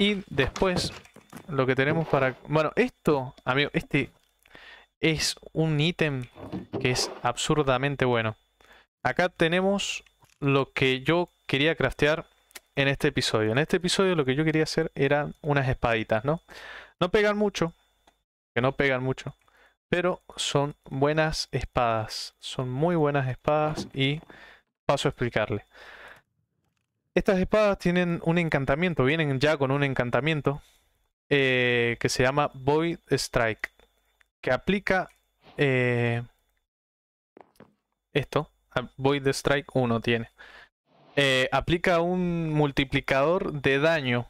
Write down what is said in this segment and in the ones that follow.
Y después lo que tenemos para... Bueno, esto, amigo, este es un ítem que es absurdamente bueno. Acá tenemos lo que yo quería craftear en este episodio. En este episodio lo que yo quería hacer eran unas espaditas, ¿no? No pegan mucho, que no pegan mucho, pero son buenas espadas. Son muy buenas espadas y paso a explicarle. Estas espadas tienen un encantamiento, vienen ya con un encantamiento eh, que se llama Void Strike, que aplica eh, esto, Void Strike 1 tiene. Eh, aplica un multiplicador de daño.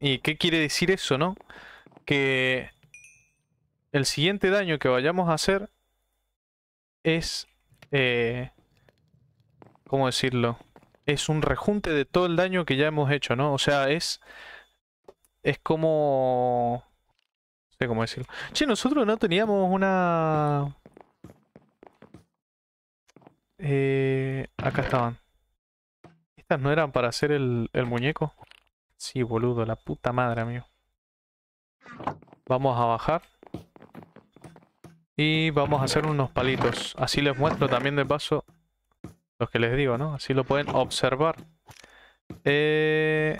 ¿Y qué quiere decir eso, no? Que el siguiente daño que vayamos a hacer es... ¿Cómo decirlo? es un rejunte de todo el daño que ya hemos hecho, ¿no? O sea, es. Es como. No sé cómo decirlo. Che, nosotros no teníamos una. Eh, acá estaban. ¿Estas no eran para hacer el, muñeco? Sí, boludo, la puta madre, mío Vamos a bajar. Y vamos a hacer unos palitos. Así les muestro también de paso los que les digo, ¿no? Así lo pueden observar. Eh,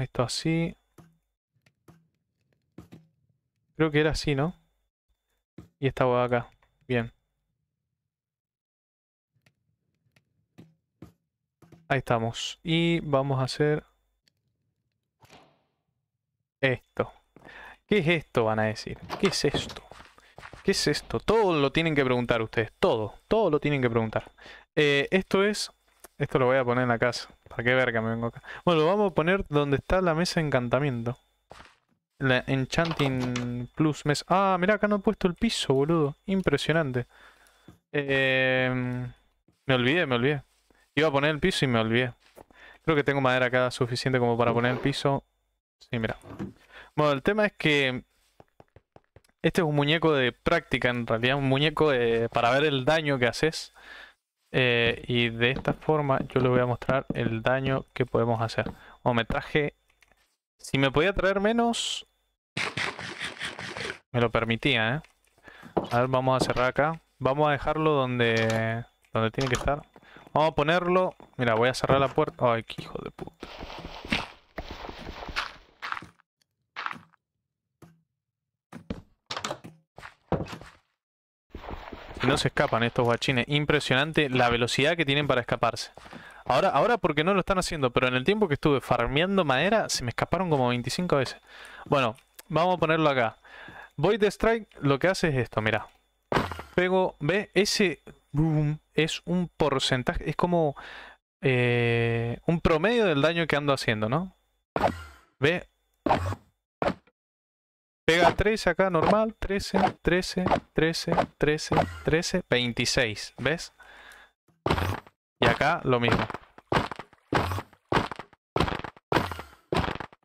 esto así. Creo que era así, ¿no? Y esta hueá acá. Bien. Ahí estamos. Y vamos a hacer esto. ¿Qué es esto? Van a decir. ¿Qué es esto? ¿Qué es esto? Todo lo tienen que preguntar ustedes. Todo. Todo lo tienen que preguntar. Eh, esto es... Esto lo voy a poner en la casa. ¿Para qué que me vengo acá? Bueno, lo vamos a poner donde está la mesa de encantamiento. La Enchanting Plus Mesa. Ah, mirá, acá no he puesto el piso, boludo. Impresionante. Em, me olvidé, me olvidé. Iba a poner el piso y me olvidé. Creo que tengo madera acá suficiente como para poner el piso. Sí, mira. Bueno, el tema es que este es un muñeco de práctica, en realidad, un muñeco para ver el daño que haces. Eh, y de esta forma yo le voy a mostrar el daño que podemos hacer. O me traje... Si me podía traer menos... Me lo permitía, ¿eh? A ver, vamos a cerrar acá. Vamos a dejarlo donde, donde tiene que estar. Vamos a ponerlo... Mira, voy a cerrar la puerta. Ay, qué hijo de puta. No se escapan estos guachines. Impresionante la velocidad que tienen para escaparse. Ahora, ahora porque no lo están haciendo, pero en el tiempo que estuve farmeando madera, se me escaparon como 25 veces. Bueno, vamos a ponerlo acá. Void Strike lo que hace es esto, Mira, Pego, ve, Ese boom es un porcentaje, es como eh, un promedio del daño que ando haciendo, ¿no? Ve... Pega 13 acá, normal. 13, 13, 13, 13, 13, 26. ¿Ves? Y acá lo mismo.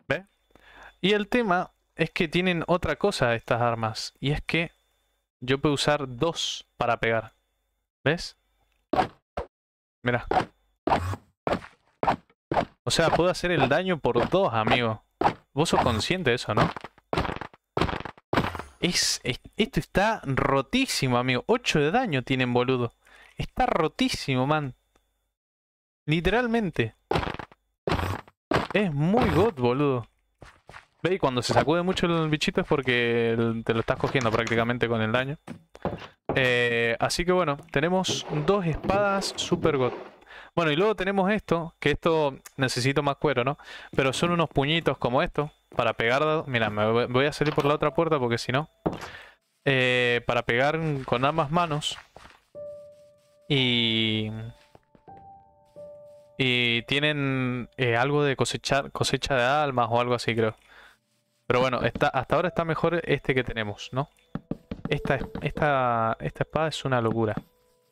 ¿Ves? Y el tema es que tienen otra cosa estas armas. Y es que yo puedo usar dos para pegar. ¿Ves? Mira. O sea, puedo hacer el daño por dos, amigo. Vos sos consciente de eso, ¿no? esto está rotísimo, amigo. 8 de daño tienen, boludo. Está rotísimo, man. Literalmente. Es muy god, boludo. Ve, cuando se sacude mucho el bichito es porque te lo estás cogiendo prácticamente con el daño. Eh, así que bueno, tenemos dos espadas super god. Bueno, y luego tenemos esto, que esto necesito más cuero, ¿no? Pero son unos puñitos como estos, para pegar... Mira, me voy a salir por la otra puerta porque si no... Eh, para pegar con ambas manos. Y... Y tienen eh, algo de cosechar, cosecha de almas o algo así, creo. Pero bueno, hasta ahora está mejor este que tenemos, ¿no? Esta, esta, esta espada es una locura.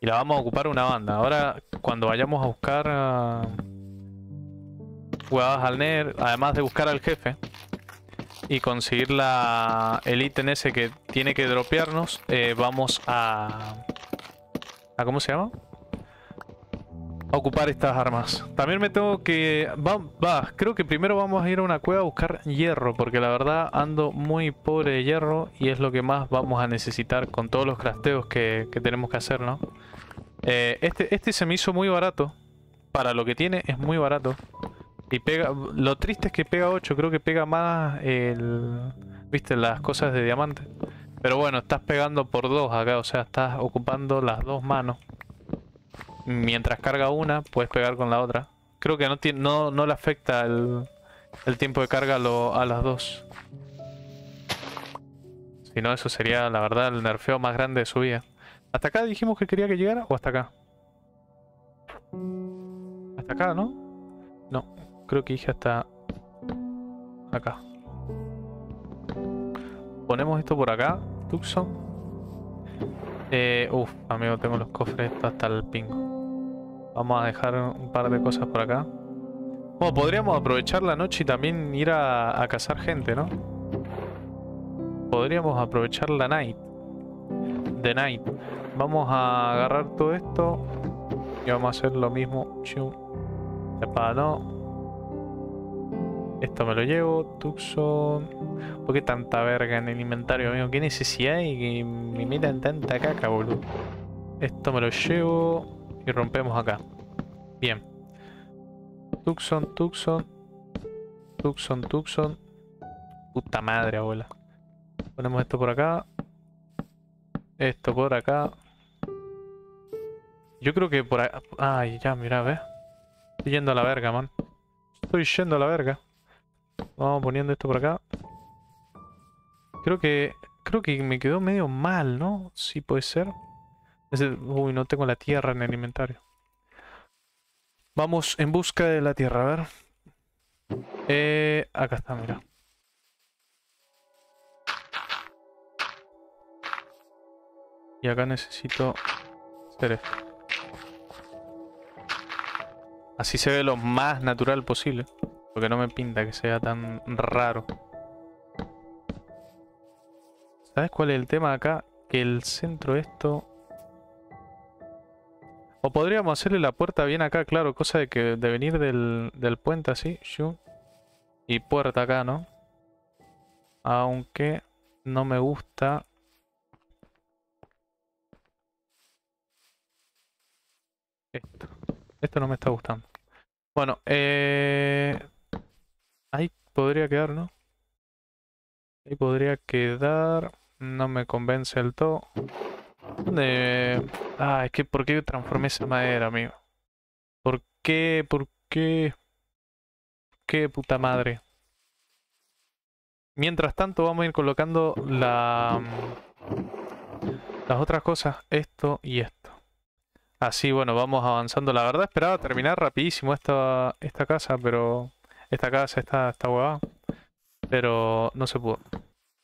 Y la vamos a ocupar una banda. Ahora, cuando vayamos a buscar... Ah, jugadas al además de buscar al jefe, y conseguir la, el ítem ese que tiene que dropearnos, eh, vamos a, a... ¿Cómo se llama? A ocupar estas armas. También me tengo que... Va, va, creo que primero vamos a ir a una cueva a buscar hierro, porque la verdad ando muy pobre de hierro y es lo que más vamos a necesitar con todos los crafteos que, que tenemos que hacer, ¿no? Eh, este, este se me hizo muy barato. Para lo que tiene es muy barato. Y pega. Lo triste es que pega 8, creo que pega más el. Viste, las cosas de diamante. Pero bueno, estás pegando por dos acá, o sea, estás ocupando las dos manos. Mientras carga una, puedes pegar con la otra. Creo que no, no, le afecta el, el tiempo de carga a las dos. Si no, eso sería, la verdad, el nerfeo más grande de su vida. ¿Hasta acá dijimos que quería que llegara o hasta acá? Hasta acá, ¿no? No, Creo que hija hasta acá. Ponemos esto por acá, Tucson. Eh, uf, amigo, tengo los cofres hasta el pingo. Vamos a dejar un par de cosas por acá. podríamos aprovechar la noche y también ir a, cazar gente, ¿no? Podríamos aprovechar la night. The night. Vamos a agarrar todo esto. Y vamos a hacer lo mismo. Chum. Espada no. Esto me lo llevo, Tucson. ¿Por qué tanta verga en el inventario, amigo? ¿Qué necesidad hay que me metan tanta caca, boludo? Esto me lo llevo y rompemos acá. Bien. Tucson, Tucson. Tucson, Tucson. Puta madre, abuela. Ponemos esto por acá. Esto por acá. Yo creo que por acá... Ay, ya, mira, ve. Estoy yendo a la verga, man. Estoy yendo a la verga. Vamos poniendo esto por acá. Creo que... Creo que me quedó medio mal, ¿no? Sí puede ser. uy, no tengo la tierra en el inventario. Vamos en busca de la tierra, a ver. Eh, acá está, mira. Y acá necesito hacer Así se ve lo más natural posible. Porque no me pinta que sea tan raro. ¿Sabes cuál es el tema acá? Que el centro esto... O podríamos hacerle la puerta bien acá, claro. Cosa de que de venir del, del puente así. Y puerta acá, ¿no? Aunque no me gusta Esto. Esto no me está gustando. Bueno, eh, Ahí podría quedar, ¿no? Ahí podría quedar. No me convence el todo. ¿Dónde? Eh, ah, es que ¿por qué transformé esa madera, amigo? ¿Por qué? ¿Por qué? qué puta madre? Mientras tanto vamos a ir colocando la... Mm, las otras cosas, esto y esto. Así, bueno, vamos avanzando. La verdad esperaba terminar rapidísimo esta, esta casa, pero esta casa, está huevada. Pero no se pudo.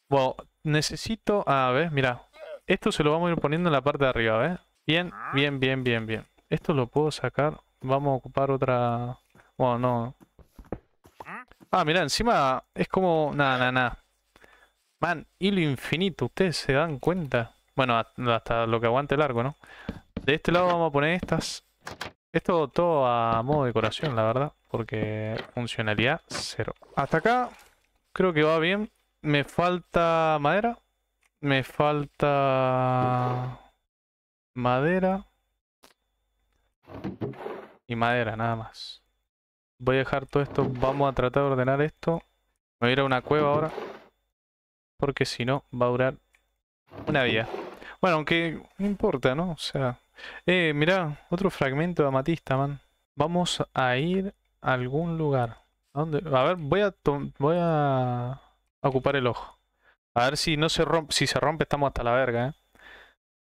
Bueno, necesito... a ver, Mira. Esto se lo vamos a ir poniendo en la parte de arriba, ¿ves? Bien, ah. bien, bien, bien, bien. Esto lo puedo sacar. Vamos a ocupar otra... Bueno, no. Ah, ah mira, encima es como... Nada, nada, nada. Man, hilo infinito. Ustedes se dan cuenta. Bueno, hasta lo que aguante largo, ¿no? De este lado vamos a poner estas. Esto todo a modo de decoración, la verdad. Porque funcionalidad cero. Hasta acá creo que va bien. Me falta madera. Me falta madera. Y madera, nada más. Voy a dejar todo esto. Vamos a tratar de ordenar esto. Me voy a ir a una cueva ahora. Porque si no, va a durar una vida. Bueno, aunque no importa, ¿no? O sea... Eh, mirá, otro fragmento de amatista, man. Vamos a ir algún lugar. ¿A, dónde? a ver, voy a, voy a ocupar el ojo. A ver si no se rompe. Si se rompe, estamos hasta la verga,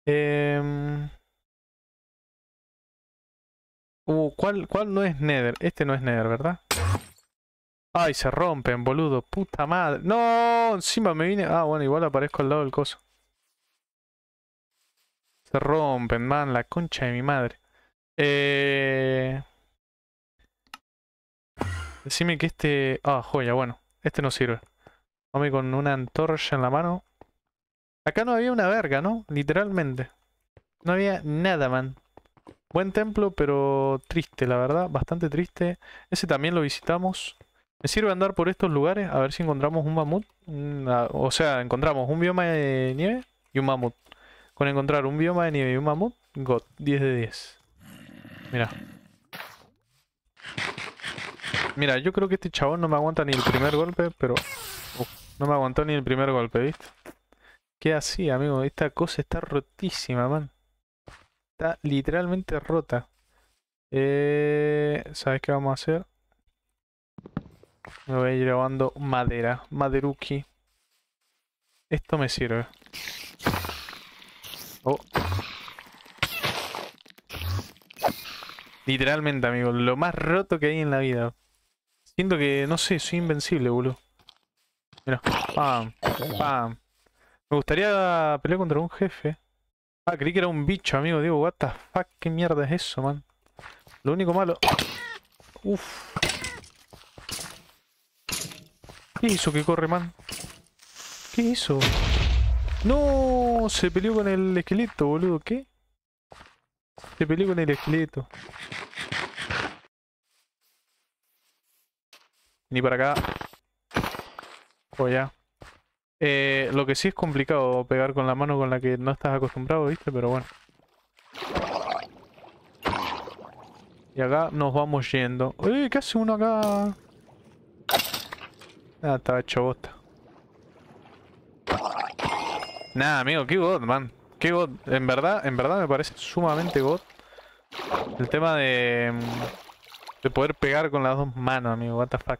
¿eh? Em, uh, ¿cuál, ¿Cuál no es Nether? Este no es Nether, ¿verdad? Ay, se rompen, boludo. Puta madre. No, encima me vine. Ah, bueno, igual aparezco al lado del coso. Se rompen, man, la concha de mi madre. Eh... Decime que este... Ah, joya, bueno. Este no sirve. Vamos con una antorcha en la mano. Acá no había una verga, ¿no? Literalmente. No había nada, man. Buen templo, pero triste, la verdad. Bastante triste. Ese también lo visitamos. ¿Me sirve andar por estos lugares? A ver si encontramos un mamut. Mm, ah, o sea, encontramos un bioma de nieve y un mamut. Con encontrar un bioma de nieve y un mamut, got 10 de 10. Mira. Mira, yo creo que este chabón no me aguanta ni el primer golpe, pero... no me aguantó ni el primer golpe, ¿viste? ¿Qué así, amigo. Esta cosa está rotísima, man. Está literalmente rota. Eh, ¿Sabes qué vamos a hacer? Me voy a ir grabando madera. Maderuki. Esto me sirve. Oh. Literalmente, amigo. Lo más roto que hay en la vida. Siento que, no sé, soy invencible, boludo. Mira, pam, pam. Me gustaría pelear contra un jefe. Ah, creí que era un bicho, amigo. Digo, what the fuck, qué mierda es eso, man. Lo único malo... Uf. ¿Qué hizo que corre, man? ¿Qué hizo? ¡No! Se peleó con el esqueleto, boludo. ¿Qué? Se peleó con el esqueleto. Ni para acá. o pues ya. Eh, lo que sí es complicado pegar con la mano con la que no estás acostumbrado, ¿viste? Pero bueno. Y acá nos vamos yendo. ¡Uy! ¿Qué hace uno acá? Ah, estaba hecho bosta. Nah, amigo, qué god, man. Qué god. En verdad, en verdad me parece sumamente god. El tema de... Mm, de poder pegar con las dos manos, amigo. What the fuck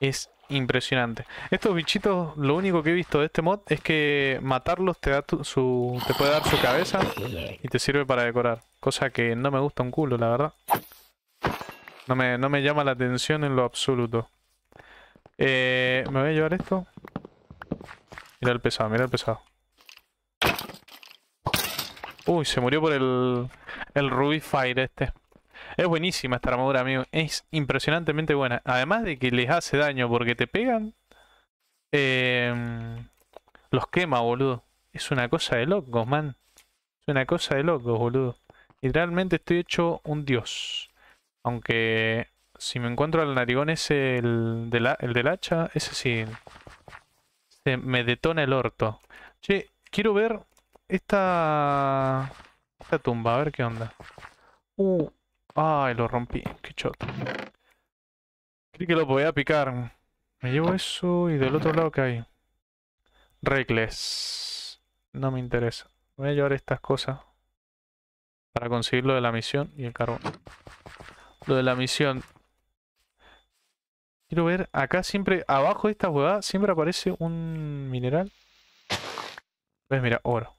es impresionante. Estos bichitos, lo único que he visto de este mod es que matarlos te, da su, te puede dar su cabeza y te sirve para decorar. Cosa que no me gusta un culo, la verdad. No me, llama la atención en lo absoluto. Eh, ¿Me voy a llevar esto? Mira el pesado, mira el pesado. Uy, se murió por el, el Ruby Fire este. Es buenísima esta armadura, amigo. Es impresionantemente buena. Además de que les hace daño porque te pegan. Em, los quema, boludo. Es una cosa de locos, man. Es una cosa de locos, boludo. Literalmente estoy hecho un dios. Aunque si me encuentro al narigón ese, el, del hacha, ese sí. me detona el orto. Che, quiero ver esta, esta tumba, a ver qué onda. Uh, Ay, lo rompí. Qué choto. Creí que lo podía picar. Me llevo eso y del otro lado que hay. Regles. No me interesa. Voy a llevar estas cosas. Para conseguir lo de la misión y el carbón. Lo de la misión. Quiero ver, acá siempre, abajo de esta huevada, siempre aparece un mineral. Ves, pues mira, oro.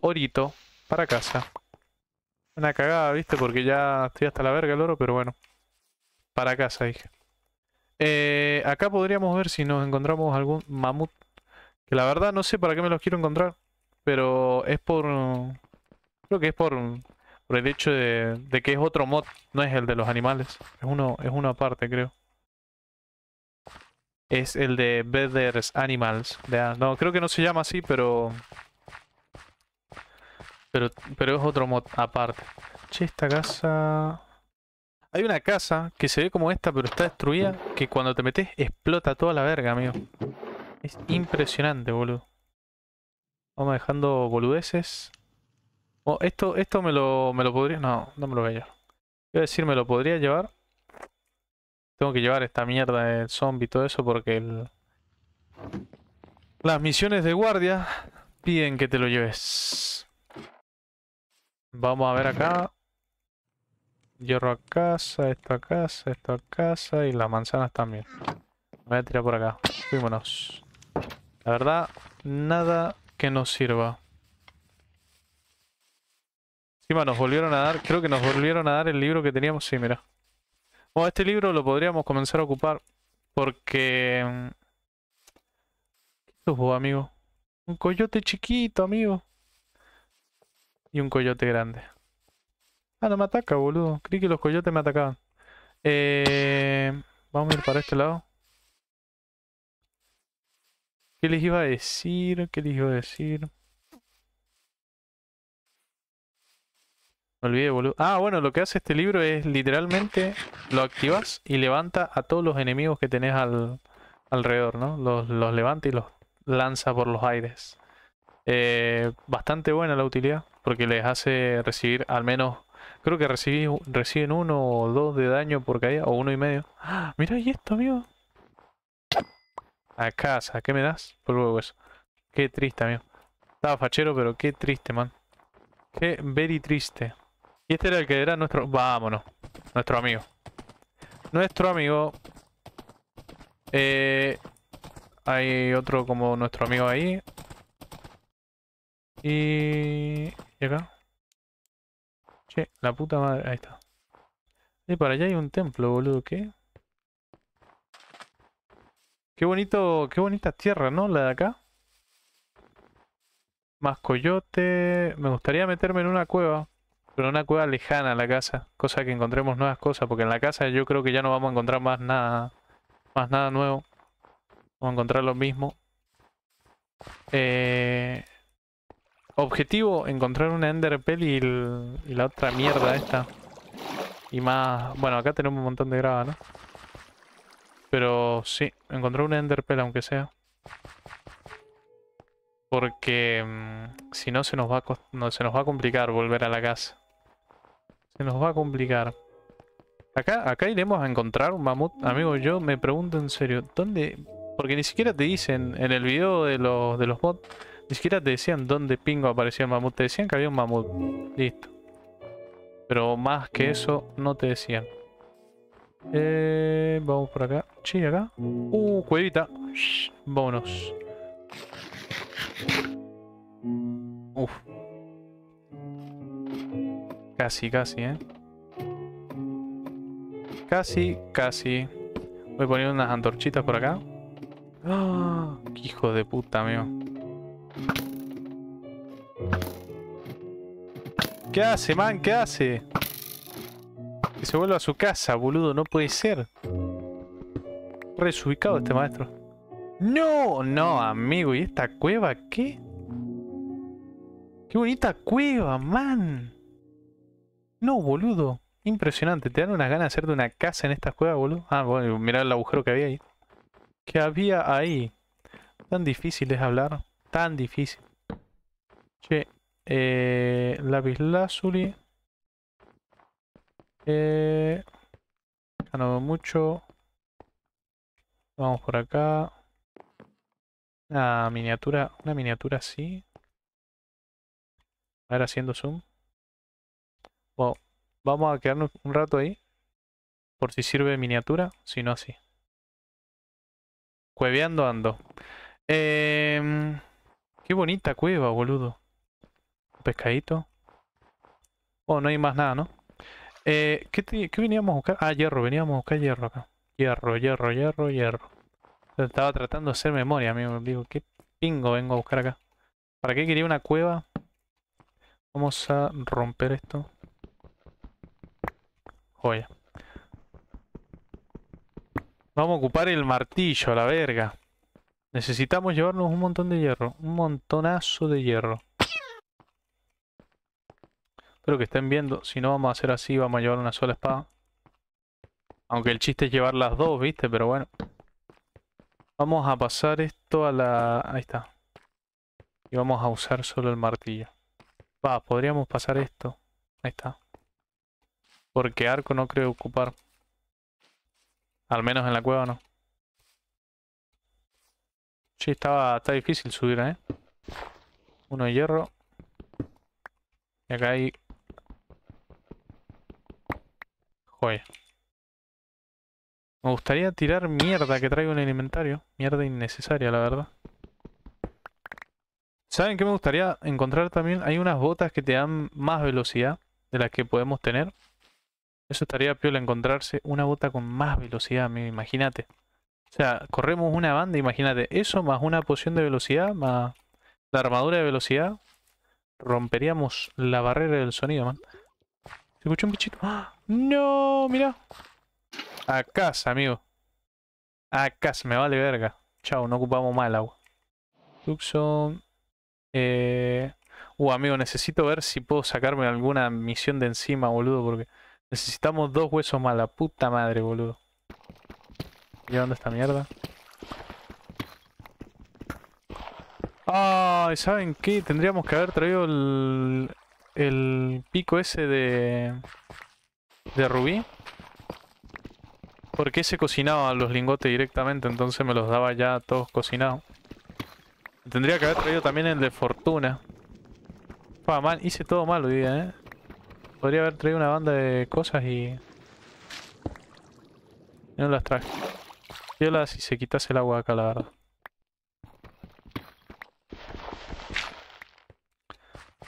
Orito, para casa. Una cagada, viste, porque ya estoy hasta la verga el oro, pero bueno. Para casa, dije. Eh, acá podríamos ver si nos encontramos algún mamut. Que la verdad no sé para qué me los quiero encontrar. Pero es por... Creo que es por, por el hecho de, de que es otro mod. No es el de los animales. Es uno, es una parte creo. Es el de Better Animals. no, creo que no se llama así, pero... Pero, es otro mod aparte. Che, esta casa... Hay una casa que se ve como esta, pero está destruida, que cuando te metes explota toda la verga, amigo. Es impresionante, boludo. Vamos dejando boludeces. Oh, esto, esto me lo, me lo podría... No, no me lo voy a llevar. Iba a decir, me lo podría llevar. Tengo que llevar esta mierda del zombie y todo eso porque el... Las misiones de guardia piden que te lo lleves. Vamos a ver acá. Hierro a casa, esto a casa, esto a casa y las manzanas también. Me voy a tirar por acá. Fuímonos. La verdad, nada que nos sirva. Encima nos volvieron a dar, creo que nos volvieron a dar el libro que teníamos. Sí, mira. Bueno, este libro lo podríamos comenzar a ocupar porque... Mm, ¿Qué es amigo? Un coyote chiquito, amigo y un coyote grande. Ah, no me ataca, boludo. Creí que los coyotes me atacaban. Eh, vamos a ir para este lado. ¿Qué les iba a decir? ¿Qué les iba a decir? Me olvidé, boludo. Ah, bueno, lo que hace este libro es literalmente lo activas y levanta a todos los enemigos que tenés al, alrededor, ¿no? Los, los levanta y los lanza por los aires. Eh, bastante buena la utilidad porque les hace recibir al menos, creo que reciben uno o dos de daño por caída, o uno y medio. ¡Ah! Mira, y esto, amigo. A casa, ¿qué me das? Por luego eso. Qué triste, amigo. Estaba fachero, pero qué triste, man. Qué very triste. Y este era el que era nuestro... Vámonos. Nuestro amigo. Nuestro amigo... Eh, hay otro como nuestro amigo ahí. Y... y acá. Che, la puta madre. Ahí está. Y para allá hay un templo, boludo. ¿Qué? Qué bonito, qué bonita tierra, ¿no? La de acá. Más coyote. Me gustaría meterme en una cueva. Pero en una cueva lejana a la casa. Cosa que encontremos nuevas cosas. Porque en la casa yo creo que ya no vamos a encontrar más nada. Más nada nuevo. Vamos a encontrar lo mismo. Eh, Objetivo, encontrar una Ender y, la otra mierda esta. Y más... Bueno, acá tenemos un montón de grava, ¿no? Pero sí, encontrar una Ender aunque sea. Porque mm, si no se nos va a se nos va a complicar volver a la casa. Se nos va a complicar. Acá, acá iremos a encontrar un mamut. Amigo, yo me pregunto en serio, ¿dónde? Porque ni siquiera te dicen en el video de los de los ni siquiera te decían dónde pingo aparecía el mamut. Te decían que había un mamut. Listo. Pero más que eso no te decían. Eh, vamos por acá. Sí, acá. Uh, cuevita. vámonos. Uf. Casi, casi, eh. Casi, casi. Voy a poner unas antorchitas por acá. ¡Ah! hijo de puta, amigo! ¿Qué hace, man? ¿Qué hace? Que se vuelva a su casa, boludo. No puede ser. Resubicado este maestro. No, no, amigo. ¿Y esta cueva qué? Qué bonita cueva, man. No, boludo. Impresionante. Te dan unas ganas de hacerte una casa en esta cueva, boludo. Ah, bueno, mirá el agujero que había ahí. ¿Qué había ahí. Tan difícil es hablar tan difícil. Che, eh, Lapis lazuli. Eh, veo mucho. Vamos por acá. Una miniatura, una miniatura así. A ver, haciendo zoom. Vamos a quedarnos un rato ahí. Por si sirve miniatura, si no así. Cueveando ando. Eh... Qué bonita cueva, boludo. Un pescadito. Oh, no hay más nada, ¿no? Eh, ¿qué, ¿qué, veníamos a buscar? Ah, hierro. Veníamos a buscar hierro acá. Hierro, hierro, hierro, hierro. Estaba tratando de hacer memoria, amigo. Digo, ¿qué pingo vengo a buscar acá? ¿Para qué quería una cueva? Vamos a romper esto. Joya. Vamos a ocupar el martillo, la verga. Necesitamos llevarnos un montón de hierro. Un montonazo de hierro. Espero que estén viendo. Si no, vamos a hacer así. Vamos a llevar una sola espada. Aunque el chiste es llevar las dos, ¿viste? Pero bueno. Vamos a pasar esto a la... Ahí está. Y vamos a usar solo el martillo. Va, podríamos pasar esto. Ahí está. Porque arco no creo ocupar. Al menos en la cueva no. Sí, estaba, está difícil subir, ¿eh? Uno de hierro. Y acá hay... Joya. Me gustaría tirar mierda que traigo en el inventario. Mierda innecesaria, la verdad. ¿Saben qué me gustaría encontrar también? Hay unas botas que te dan más velocidad de las que podemos tener. Eso estaría piola encontrarse una bota con más velocidad, imagínate. O sea, corremos una banda, imagínate, eso más una poción de velocidad, más la armadura de velocidad, romperíamos la barrera del sonido, man. Se escuchó un bichito. ¡Ah! ¡No! Mira. A casa, amigo. A casa, me vale verga. Chao, no ocupamos mal agua. Tucson. Eh... Uh, amigo, necesito ver si puedo sacarme alguna misión de encima, boludo, porque necesitamos dos huesos más, la puta madre, boludo llevando esta mierda. Ay, ¿saben qué? Tendríamos que haber traído el, el pico ese de, de rubí. Porque se cocinaba los lingotes directamente, entonces me los daba ya todos cocinados. Tendría que haber traído también el de fortuna. man, hice todo mal hoy día, ¿eh? Podría haber traído una banda de cosas y... No las traje si se quitas el agua acá, la verdad.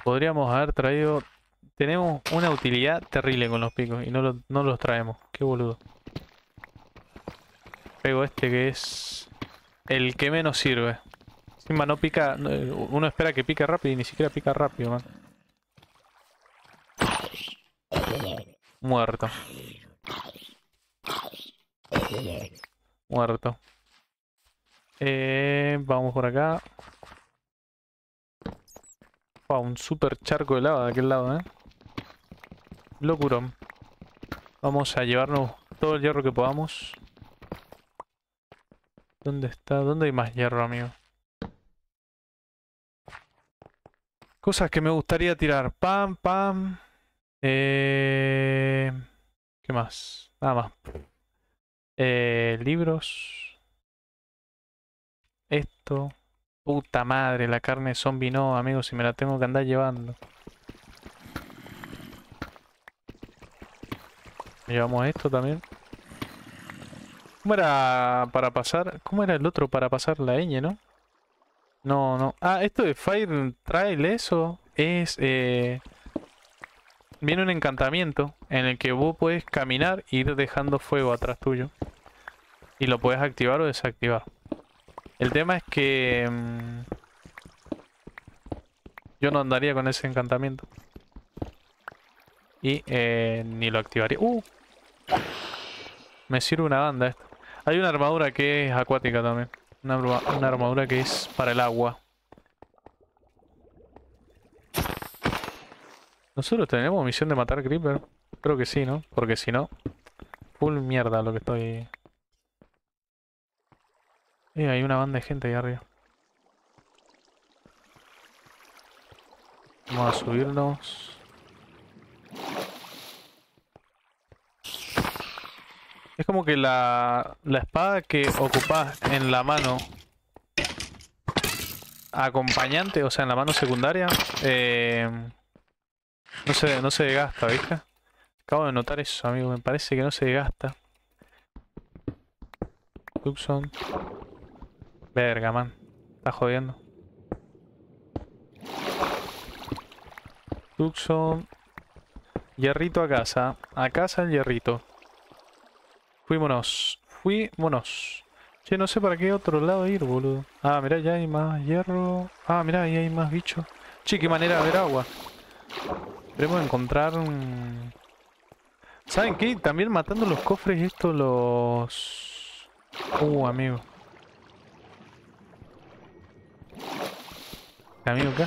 Podríamos haber traído... Tenemos una utilidad terrible con los picos y no, los traemos. Qué boludo. Pego este que es el que menos sirve. Encima no pica... Uno espera que pique rápido y ni siquiera pica rápido, man. Muerto. Muerto. Eh, vamos por acá. un super charco de lava de aquel lado, ¿eh? Locurón. Vamos a llevarnos todo el hierro que podamos. ¿Dónde está? ¿Dónde hay más hierro, amigo? Cosas que me gustaría tirar. Pam, pam. Eh... ¿Qué más? Nada más. Eh, libros. Esto. Puta madre, la carne zombie no, amigo, si me la tengo que andar llevando. Llevamos esto también. ¿Cómo era para pasar? ¿Cómo era el otro para pasar la ñ, no? No, no. Ah, esto de Fire Trail, eso es... Eh viene un encantamiento en el que vos puedes caminar e ir dejando fuego atrás tuyo. Y lo puedes activar o desactivar. El tema es que... Mm, yo no andaría con ese encantamiento. Y eh, ni lo activaría. ¡Uh! Me sirve una banda esto. Hay una armadura que es acuática también. una armadura que es para el agua. Nosotros tenemos misión de matar Creeper. Creo que sí, ¿no? Porque si no... Full mierda lo que estoy... Eh, hay una banda de gente ahí arriba. Vamos a subirnos. Es como que la, la espada que ocupás en la mano acompañante, o sea, en la mano secundaria, eh, no se, no desgasta, ¿viste? Acabo de notar eso, amigo. Me parece que no se desgasta. Duxon. Verga, man. Está jodiendo. Duxon. Hierrito a casa. A casa el hierrito. Fuímonos. Fuímonos. Che, no sé para qué otro lado ir, boludo. Ah, mirá, ya hay más hierro. Ah, mirá, ahí hay más bichos. Che, qué manera de ver agua. Queremos encontrar un... ¿Saben qué? También matando los cofres estos los... Uh, amigo. Amigo, ¿qué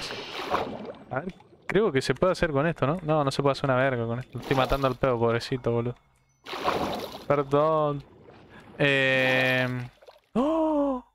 creo que se puede hacer con esto, ¿no? No, no se puede hacer una verga con esto. Estoy matando al pedo, pobrecito, boludo. Perdón. Eh... ¡Oh!